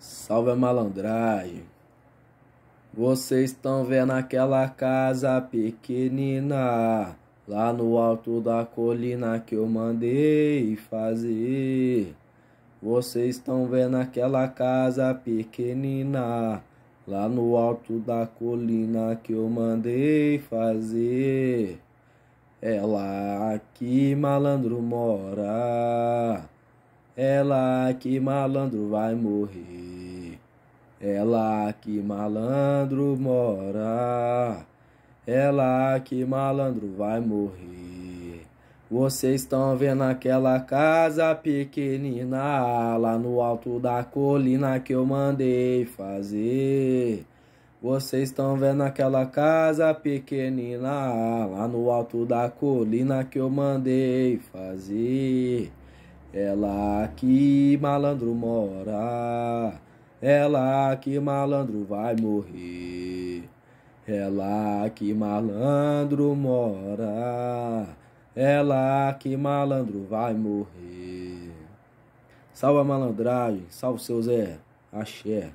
Salve a malandragem. Vocês estão vendo aquela casa pequenina lá no alto da colina que eu mandei fazer. Vocês estão vendo aquela casa pequenina lá no alto da colina que eu mandei fazer. É lá que malandro mora. É lá que malandro vai morrer. Ela que malandro mora, ela que malandro vai morrer. Vocês estão vendo aquela casa pequenina lá no alto da colina que eu mandei fazer. Vocês estão vendo aquela casa pequenina lá no alto da colina que eu mandei fazer. Ela que malandro mora. É lá que malandro vai morrer. É lá que malandro mora. É lá que malandro vai morrer. Salva a malandragem, salve seu Zé. Axé.